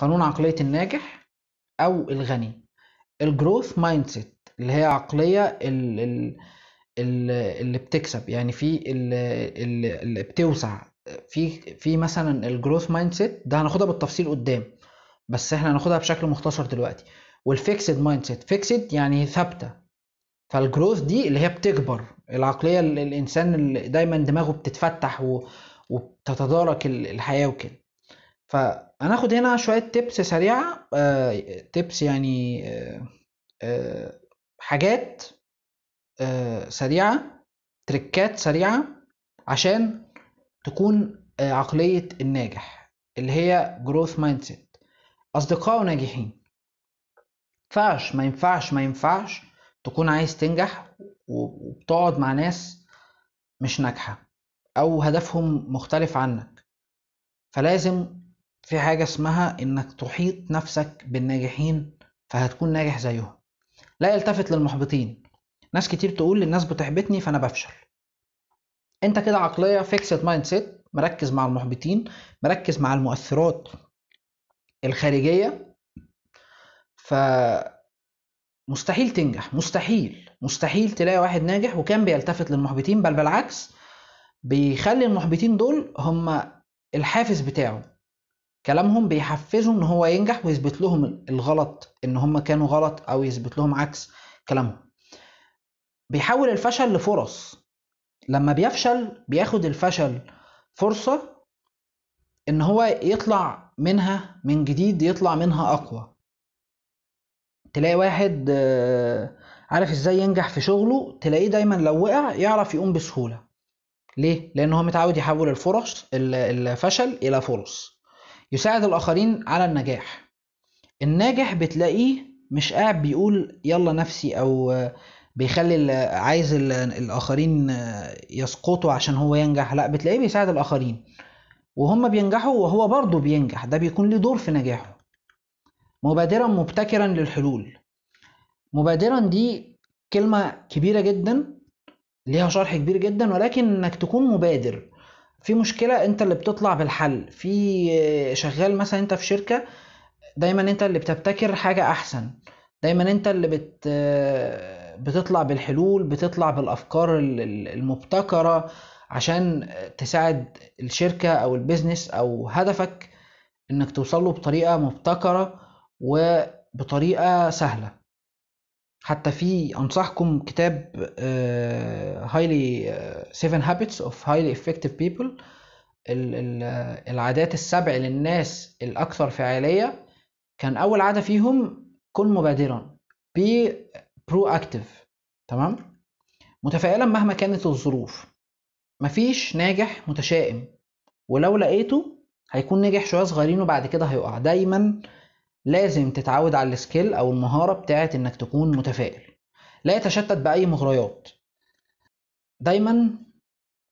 قانون عقلية الناجح أو الغني الجروث مايند سيت اللي هي عقلية اللي, اللي بتكسب يعني في اللي, اللي بتوسع في في مثلا الجروث مايند سيت ده هناخدها بالتفصيل قدام بس احنا هناخدها بشكل مختصر دلوقتي والفيكسد مايند سيت فيكسد يعني ثابته فالجروث دي اللي هي بتكبر العقليه الانسان اللي دايما دماغه بتتفتح وبتتدارك الحياه وكده فهناخد هنا شوية تيبس سريعة تيبس آه، يعني آه، آه، حاجات سريعة تريكات سريعة عشان تكون عقلية الناجح اللي هي growth mindset أصدقاء ناجحين ينفعش ما ينفعش ما ينفعش تكون عايز تنجح وبتقعد مع ناس مش ناجحة أو هدفهم مختلف عنك فلازم في حاجة اسمها إنك تحيط نفسك بالناجحين فهتكون ناجح زيهم لا يلتفت للمحبطين ناس كتير تقول الناس بتحبطني فأنا بفشل أنت كده عقلية فيكسد مايند سيت مركز مع المحبطين مركز مع المؤثرات الخارجية ف مستحيل تنجح مستحيل مستحيل تلاقي واحد ناجح وكان بيلتفت للمحبطين بل بالعكس بيخلي المحبطين دول هم الحافز بتاعه كلامهم بيحفزه ان هو ينجح ويثبت لهم الغلط ان هم كانوا غلط او يثبت لهم عكس كلامهم بيحول الفشل لفرص لما بيفشل بياخد الفشل فرصة ان هو يطلع منها من جديد يطلع منها اقوى تلاقي واحد آه، عارف ازاي ينجح في شغله تلاقيه دايما لو وقع يعرف يقوم بسهولة ليه؟ لان هو متعود يحول الفرص الفشل الى فرص يساعد الآخرين على النجاح الناجح بتلاقيه مش قاعد بيقول يلا نفسي أو بيخلي عايز الآخرين يسقطوا عشان هو ينجح لا بتلاقيه بيساعد الآخرين وهم بينجحوا وهو برضه بينجح ده بيكون له دور في نجاحه مبادرا مبتكرا للحلول مبادرا دي كلمة كبيرة جدا ليها شرح كبير جدا ولكن انك تكون مبادر في مشكله انت اللي بتطلع بالحل في شغال مثلا انت في شركه دايما انت اللي بتبتكر حاجه احسن دايما انت اللي بت بتطلع بالحلول بتطلع بالافكار المبتكره عشان تساعد الشركه او البيزنس او هدفك انك توصله بطريقه مبتكره وبطريقه سهله حتى في انصحكم كتاب هايلي 7 هابتس اوف هايلي افكتيف بيبل العادات السبع للناس الاكثر فعاليه كان اول عاده فيهم كن مبادرا بي برو اكتف تمام متفائلا مهما كانت الظروف مفيش ناجح متشائم ولو لقيته هيكون نجح شويه صغيرين وبعد كده هيقع دايما آه لازم تتعود على السكيل او المهاره بتاعه انك تكون متفائل لا يتشتت باي مغريات دايما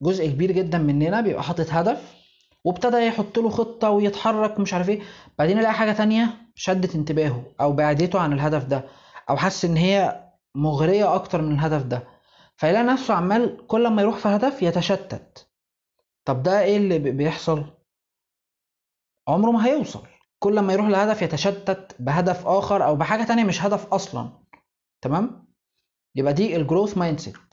جزء كبير جدا مننا بيبقى حاطط هدف وابتدى يحط له خطه ويتحرك مش عارف ايه بعدين يلاقي حاجه تانية شدت انتباهه او بعدته عن الهدف ده او حس ان هي مغريه اكتر من الهدف ده فيلاقي نفسه عمال كل ما يروح في هدف يتشتت طب ده ايه اللي بيحصل عمره ما هيوصل كل ما يروح لهدف يتشتت بهدف اخر او بحاجه تانية مش هدف اصلا تمام يبقى دي الجروث مايند سيت